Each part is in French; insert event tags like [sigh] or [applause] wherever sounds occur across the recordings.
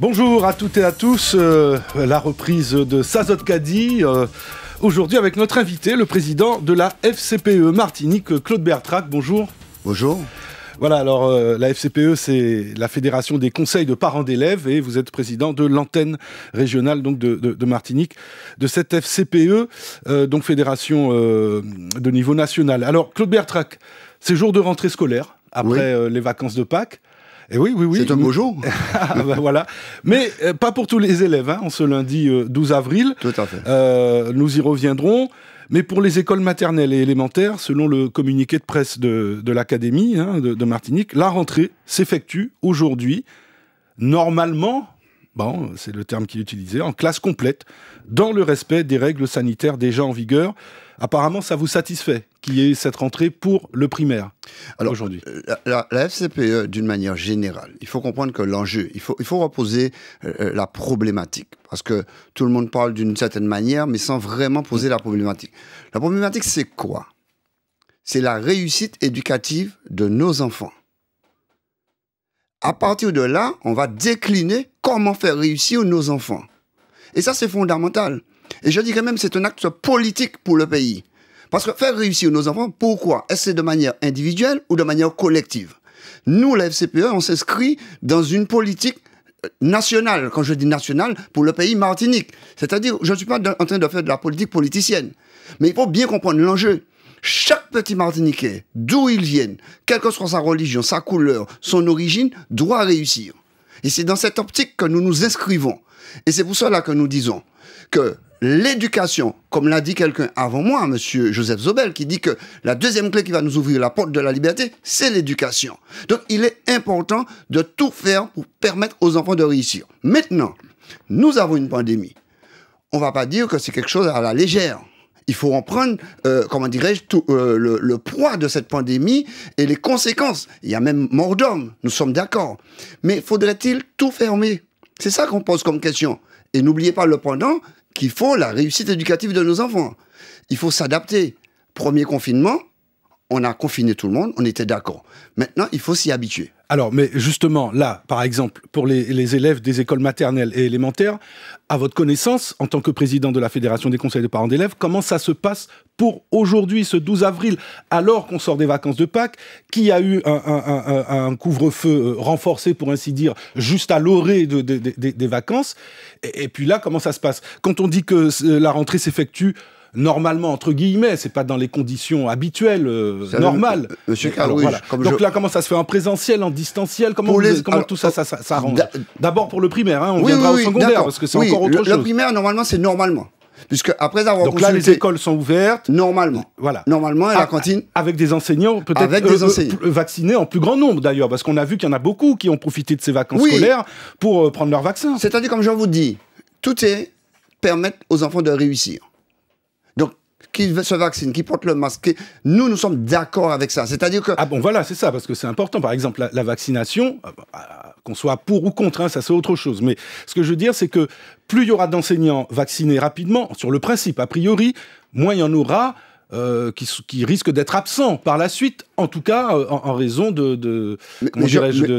Bonjour à toutes et à tous, euh, la reprise de Sazot euh, Aujourd'hui avec notre invité, le président de la FCPE Martinique, Claude Bertrac. Bonjour. Bonjour. Voilà, alors euh, la FCPE, c'est la Fédération des conseils de parents d'élèves et vous êtes président de l'antenne régionale donc de, Martinique, de cette FCPE, donc fédération de niveau national. Alors, Claude Bertrac, c'est jour de rentrée scolaire après les vacances de Pâques. Eh oui, oui, oui. C'est un beau [laughs] ah, bah, voilà. Mais euh, pas pour tous les élèves, hein, en ce lundi 12 euh, avril. Tout à fait. Euh, nous y reviendrons. Mais pour les écoles maternelles et élémentaires, selon le communiqué de presse de, l'Académie hein, de, de Martinique, la rentrée s'effectue aujourd'hui, normalement, Bon, c'est le terme qu'il utilisait, en classe complète, dans le respect des règles sanitaires déjà en vigueur. Apparemment, ça vous satisfait qui est cette rentrée pour le primaire Alors aujourd'hui euh, la, la, FCPE, d'une manière générale, il faut comprendre que l'enjeu, il faut, il faut reposer euh, euh, la problématique. Parce que tout le monde parle d'une certaine manière, mais sans vraiment poser la problématique. La problématique, c'est quoi C'est la réussite éducative de nos enfants. À partir de là, on va décliner comment faire réussir nos enfants. Et ça, c'est fondamental. Et je dirais même c'est un acte politique pour le pays. Parce que faire réussir nos enfants, pourquoi Est-ce de manière individuelle ou de manière collective Nous, la FCPE, on s'inscrit dans une politique euh, nationale, quand je dis nationale, pour le pays Martinique. C'est-à-dire, je ne suis pas en train de faire de la politique politicienne. Mais il faut bien comprendre l'enjeu. Chaque petit Martiniquais, d'où il vienne, quelle que soit sa religion, sa couleur, son origine, doit réussir. Et c'est dans cette optique que nous nous inscrivons. Et c'est pour cela que nous disons que l'éducation, comme l'a dit quelqu'un avant moi, M. Joseph Zobel, qui dit que la deuxième clé qui va nous ouvrir la porte de la liberté, c'est l'éducation. Donc il est important de tout faire pour permettre aux enfants de réussir. Maintenant, nous avons une pandémie. On ne va pas dire que c'est quelque chose à la légère il faut en prendre, euh, comment dirais-je, euh, le, poids de cette pandémie et les conséquences. Il y a même mort d'hommes, nous sommes d'accord. Mais faudrait-il tout fermer C'est ça qu'on pose comme question. Et n'oubliez pas le pendant qu'il faut la réussite éducative de nos enfants. Il faut s'adapter. Premier confinement, on a confiné tout le monde, on était d'accord. Maintenant, il faut s'y habituer. Alors, mais justement, là, par exemple, pour les, élèves des écoles maternelles et élémentaires, à votre connaissance, en tant que président de la Fédération des conseils de parents d'élèves, comment ça se passe pour aujourd'hui, ce 12 avril, alors qu'on sort des vacances de Pâques, qui a eu un, couvre-feu euh, renforcé, pour ainsi dire, juste à l'orée des vacances et, puis là, comment ça se passe Quand on dit que euh, la rentrée s'effectue normalement entre guillemets, c'est pas dans les conditions habituelles euh, euh, normales. Euh, monsieur donc là comment ça se fait en présentiel, en distanciel, comment, tout ça ça, ça, D'abord pour le primaire, hein, on viendra au secondaire parce que c'est encore autre le, chose. Le primaire normalement c'est normalement. Puisque après avoir Donc là, les écoles sont ouvertes. Normalement. Voilà. Normalement, et la ah, cantine. Avec des enseignants, peut-être euh, vaccinés en plus grand nombre d'ailleurs, parce qu'on a vu qu'il y en a beaucoup qui ont profité de ces vacances scolaires pour prendre leur vaccin. C'est-à-dire, comme je vous dis, tout est permettre aux enfants de réussir qui se vaccine, qui porte le masque, nous, nous sommes d'accord avec ça. C'est-à-dire que... Ah bon, voilà, c'est ça, parce que c'est important. Par exemple, la, vaccination, euh, bah, qu'on soit pour ou contre, hein, ça c'est autre chose. Mais ce que je veux dire, c'est que plus il y aura d'enseignants vaccinés rapidement, sur le principe, a priori, moins il y en aura euh, qui, risquent risque d'être absent par la suite, en tout cas euh, en, raison de,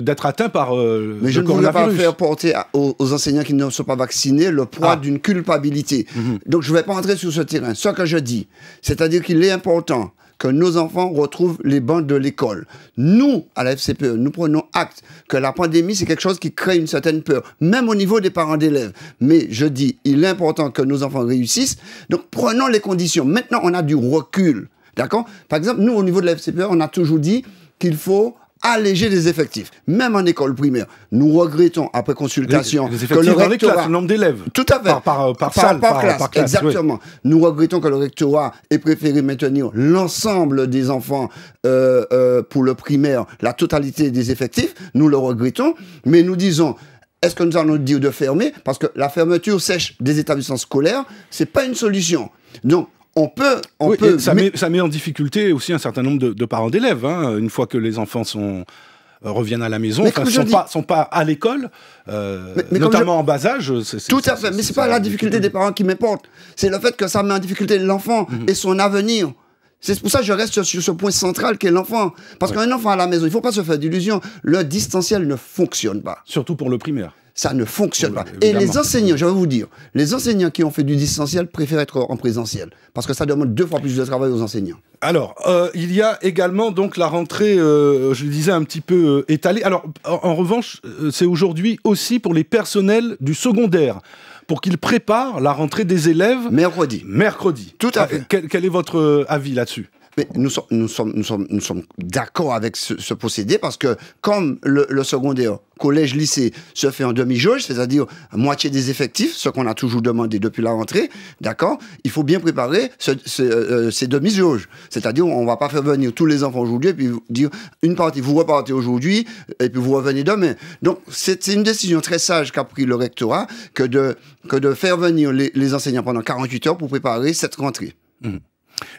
d'être atteint par euh, mais je ne voulais pas faire porter aux, enseignants qui ne sont pas vaccinés le poids ah. d'une culpabilité. Mhm. Donc je ne vais pas entrer sur ce terrain. Ce que je dis, c'est-à-dire qu'il est important que nos enfants retrouvent les bancs de l'école. Nous, à la FCPE, nous prenons acte que la pandémie, c'est quelque chose qui crée une certaine peur, même au niveau des parents d'élèves. Mais je dis, il est important que nos enfants réussissent. Donc prenons les conditions. Maintenant, on a du recul. D'accord Par exemple, nous, au niveau de la FCPE, on a toujours dit qu'il faut alléger les effectifs, même en école primaire. Nous regrettons, après consultation, que le rectorat... nombre d'élèves. Tout à fait. Par, par, salle, par classe, exactement. Nous regrettons que le rectorat ait préféré maintenir l'ensemble des enfants euh, euh, pour le primaire, la totalité des effectifs. Nous le regrettons, mais nous disons... Est-ce que nous allons dire de fermer Parce que la fermeture sèche des établissements scolaires, c'est pas une solution. Donc, on peut, on ça, met, ça, met, en difficulté aussi un certain nombre de, parents d'élèves. Hein. une fois que les enfants euh, reviennent à la maison, enfin, sont, pas, sont pas à l'école, euh, notamment en bas âge. Tout à fait, mais c'est pas la difficulté des parents qui m'importe, c'est le fait que ça met en difficulté l'enfant mhm. et son avenir. C'est pour ça que je reste sur, ce point central qu'est l'enfant. Parce qu'un enfant à la maison, il ne faut pas se faire d'illusions, le distanciel ne fonctionne pas. Surtout pour le primaire. Ça ne fonctionne pas. Et les enseignants, je vais vous dire, les enseignants qui ont fait du distanciel préfèrent être en présentiel, parce que ça demande deux fois plus de travail aux enseignants. Alors, euh, il y a également donc la rentrée, euh, je le disais, un petit peu euh, étalée. Alors, en, revanche, c'est aujourd'hui aussi pour les personnels du secondaire pour qu'ils préparent la rentrée des élèves. Mercredi. Mercredi. Tout à fait. quel est votre avis là-dessus mais nous, nous sommes, nous sommes, d'accord avec ce, procédé parce que comme le, secondaire, collège, lycée se fait en demi-jauge, c'est-à-dire moitié des effectifs, ce qu'on a toujours demandé depuis la rentrée, d'accord Il faut bien préparer euh, ces demi-jauges. C'est-à-dire on ne va pas faire venir tous les enfants aujourd'hui et puis dire une partie, vous repartez aujourd'hui et puis vous revenez demain. Donc c'est une décision très sage qu'a pris le rectorat que de, que de faire venir les, enseignants pendant 48 heures pour préparer cette rentrée. Mmh.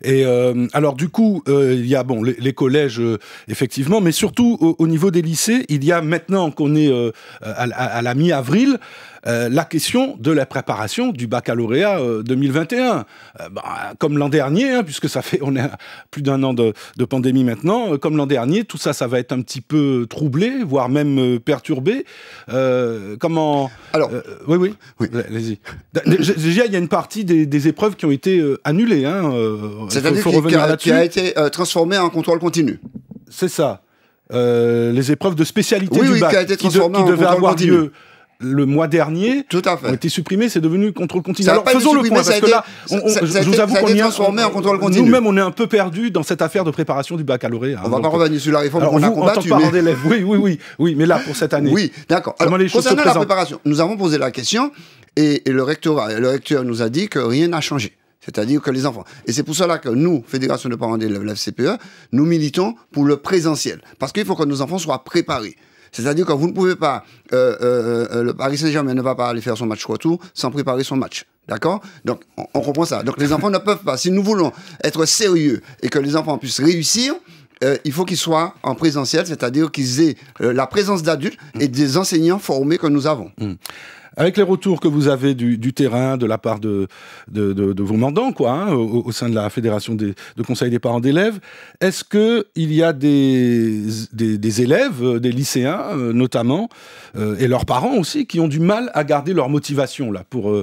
Et euh, alors du coup, euh, il y a bon les, collèges euh, effectivement, mais surtout au, niveau des lycées, il y a maintenant qu'on est à, la mi-avril, euh, la question de la préparation du baccalauréat 2021. Euh, euh, bah, comme l'an dernier, hein, puisque ça fait on est plus d'un an de, pandémie maintenant, comme l'an dernier, tout ça, ça va être un petit peu troublé, voire même perturbé. comment Alors, oui, oui, allez-y. Déjà, il y a une partie des, épreuves qui ont été annulées. Hein, C'est-à-dire qui, qui, a été transformée en contrôle continu. C'est ça. les épreuves de spécialité du bac qui, devaient avoir lieu le mois dernier Tout à été supprimé, c'est devenu contrôle continu. Alors faisons le point, parce que là, on, je vous avoue qu'on est en contrôle continu. Nous-mêmes, on est un peu perdus dans cette affaire de préparation du baccalauréat. Hein, on va pas revenir sur la réforme qu'on a combattu, Mais... oui, oui, oui, mais là pour cette année. Oui, d'accord. concernant la préparation, nous avons posé la question et, le le recteur nous a dit que rien n'a changé c'est-à-dire que les enfants. Et c'est pour cela que nous, Fédération de parents d'élèves, la FCPE, nous militons pour le présentiel. Parce qu'il faut que nos enfants soient préparés. C'est-à-dire que vous ne pouvez pas, euh, euh, euh, le Paris Saint-Germain ne va pas aller faire son match tout sans préparer son match. D'accord Donc, on, comprend ça. Donc, les enfants ne peuvent pas. Si nous voulons être sérieux et que les enfants puissent réussir, il faut qu'ils soient en présentiel, c'est-à-dire qu'ils aient la présence d'adultes et des enseignants formés que nous avons. Hum avec les retours que vous avez du, terrain, de la part de, de, vos mandants, quoi, hein, au, sein de la Fédération de Conseil des parents d'élèves, est-ce qu'il y a des, des, élèves, euh, des lycéens euh, notamment, euh, et leurs parents aussi, qui ont du mal à garder leur motivation là, pour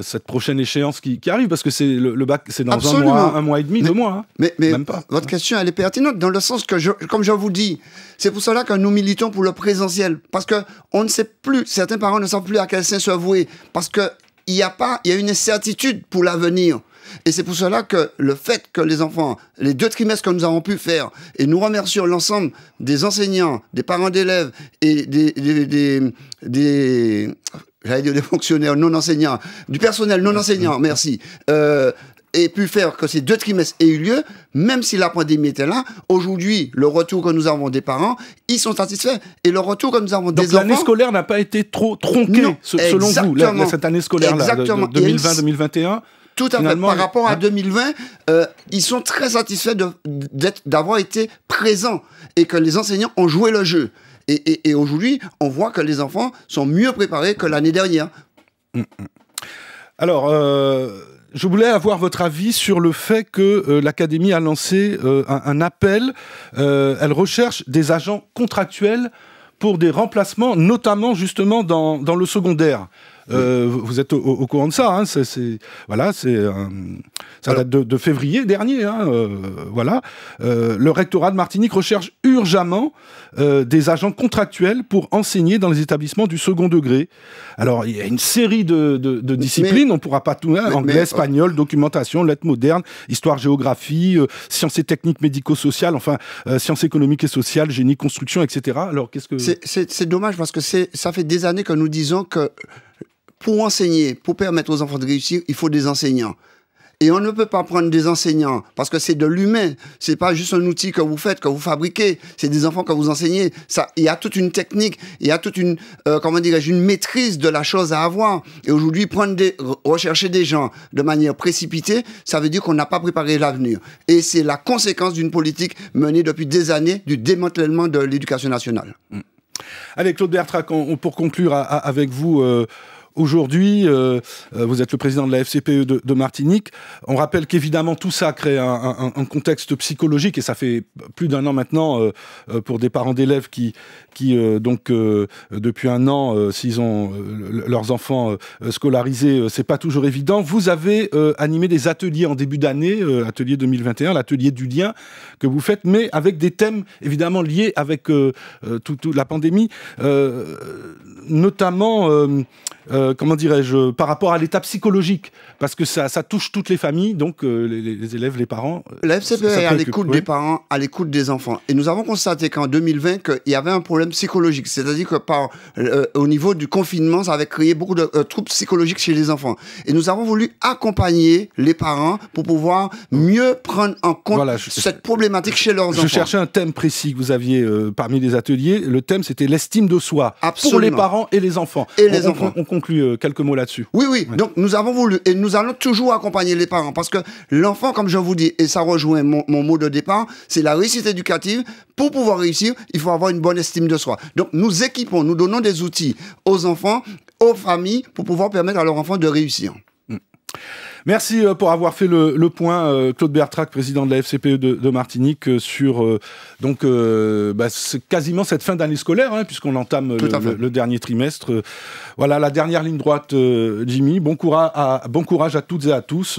cette prochaine échéance qui, arrive Parce que c'est le, bac, c'est dans un mois, un mois et demi, deux mois. Hein. mais, même pas. votre question, elle est pertinente dans le sens que, comme je vous dis, c'est pour cela que nous militons pour le présentiel. Parce qu'on ne sait plus, certains parents ne savent plus à quel soit se parce qu'il n'y a pas, il y a une incertitude pour l'avenir. Et c'est pour cela que le fait que les enfants, les deux trimestres que nous avons pu faire, et nous remercions l'ensemble des enseignants, des parents d'élèves et des, des, des, fonctionnaires non enseignants, du personnel non enseignant, merci, euh, et pu faire que ces deux trimestres aient eu lieu, même si la pandémie était là. Aujourd'hui, le retour que nous avons des parents, ils sont satisfaits. Et le retour que nous avons des enfants... l'année scolaire n'a pas été trop tronquée, selon vous, cette année scolaire-là, 2020-2021 tout à fait. Par rapport à 2020, hein euh, ils sont très satisfaits d'avoir été présents et que les enseignants ont joué le jeu. Et, aujourd'hui, on voit que les enfants sont mieux préparés que l'année dernière. Mm, mm. Alors, euh, je voulais avoir votre avis sur le fait que euh, l'Académie a lancé euh, un, appel. Euh, elle recherche des agents contractuels pour des remplacements, notamment justement dans le secondaire. Euh, vous êtes au, courant de ça. Hein, c'est, voilà, c'est, ça date de, février dernier. Hein, euh, voilà, euh, le rectorat de Martinique recherche urgemment des agents contractuels pour enseigner dans les établissements du second degré. Alors, il y a une série de, disciplines. on ne pourra pas tout. Hein, anglais, espagnol, documentation, lettres modernes, histoire, géographie, sciences et techniques médico-sociales, enfin sciences économiques et sociales, génie, construction, etc. Alors, qu'est-ce que c'est, dommage parce que ça fait des années que nous disons que pour enseigner, pour permettre aux enfants de réussir, il faut des enseignants. Et on ne peut pas prendre des enseignants parce que c'est de l'humain. C'est pas juste un outil que vous faites, que vous fabriquez. C'est des enfants que vous enseignez. Ça, il y a toute une technique, il y a toute une, euh, comment dirais une maîtrise de la chose à avoir. Et aujourd'hui, prendre des, rechercher des gens de manière précipitée, ça veut dire qu'on n'a pas préparé l'avenir. Et c'est la conséquence d'une politique menée depuis des années du démantèlement de l'éducation nationale. Mm. Allez, Claude Bertrac, pour conclure avec vous. Euh, Aujourd'hui, euh, euh, vous êtes le président de la FCPE de, Martinique. On rappelle qu'évidemment, tout ça crée un, contexte psychologique, et ça fait plus d'un an maintenant euh, pour des parents d'élèves qui, donc, depuis un an, s'ils ont leurs enfants scolarisés, c'est pas toujours évident. Vous avez animé des ateliers en début d'année, atelier 2021, l'atelier du lien que vous faites, mais avec des thèmes évidemment liés avec toute la pandémie, notamment euh, comment dirais-je, par rapport à l'état psychologique, parce que ça, touche toutes les familles, donc euh, les, élèves, les parents. Euh, La est à l'écoute des parents, à l'écoute des enfants. Et nous avons constaté qu'en 2020, qu'il y avait un problème psychologique, c'est-à-dire que par, au niveau du confinement, ça avait créé beaucoup de troubles psychologiques chez les enfants. Et nous avons voulu accompagner les parents pour pouvoir mieux prendre en compte cette problématique chez leurs enfants. Je cherchais un thème précis que vous aviez parmi les ateliers. Le thème, c'était l'estime de soi Absolument. pour les parents et les enfants. Et les enfants conclue euh, quelques mots là-dessus. Oui, oui. Donc, nous avons voulu et nous allons toujours accompagner les parents parce que l'enfant, comme je vous dis, et ça rejoint mon, mot de départ, c'est la réussite éducative. Pour pouvoir réussir, il faut avoir une bonne estime de soi. Donc, nous équipons, nous donnons des outils aux enfants, aux familles pour pouvoir permettre à leurs enfants de réussir. Mm. Merci euh, pour avoir fait le, point, euh, Claude Bertrac, président de la FCPE de, Martinique, euh, sur donc bah, quasiment cette fin d'année scolaire, hein, puisqu'on entame le, dernier trimestre. Voilà la dernière ligne droite, Jimmy. Bon courage, à, bon courage à toutes et à tous.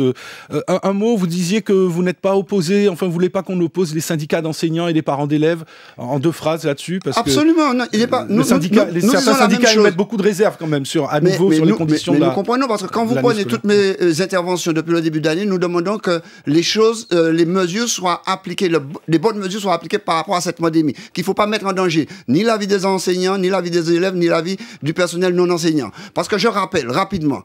Un, mot, vous disiez que vous n'êtes pas opposé, enfin vous voulez pas qu'on oppose les syndicats d'enseignants et les parents d'élèves. En deux phrases là-dessus, parce absolument. Que il pas. Nous, les certains syndicats mettent beaucoup de réserves quand même sur à nouveau sur les conditions. Mais, de la, nous parce que quand vous prenez toutes mes interventions depuis le début d'année, nous demandons que les choses, euh, les mesures soient appliquées, les bonnes mesures soient appliquées par rapport à cette pandémie, qu'il ne faut pas mettre en danger ni la vie des enseignants, ni la vie des élèves, ni la vie du personnel non enseignant. Parce que je rappelle rapidement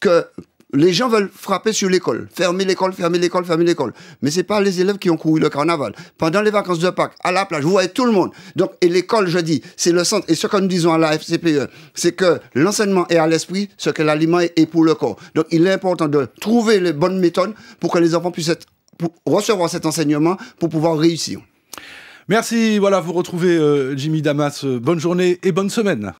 que les gens veulent frapper sur l'école, fermer l'école, fermer l'école, fermer l'école. Mais ce n'est pas les élèves qui ont couru le carnaval. Pendant les vacances de Pâques, à la plage, vous voyez tout le monde. Donc, et l'école, je dis, c'est le centre. Et ce que nous disons à la FCPE, c'est que l'enseignement est à l'esprit, ce que l'aliment est pour le corps. Donc, il est important de trouver les bonnes méthodes pour que les enfants puissent être, recevoir cet enseignement pour pouvoir réussir. Merci, voilà, vous retrouvez euh, Jimmy Damas. Euh, bonne journée et bonne semaine.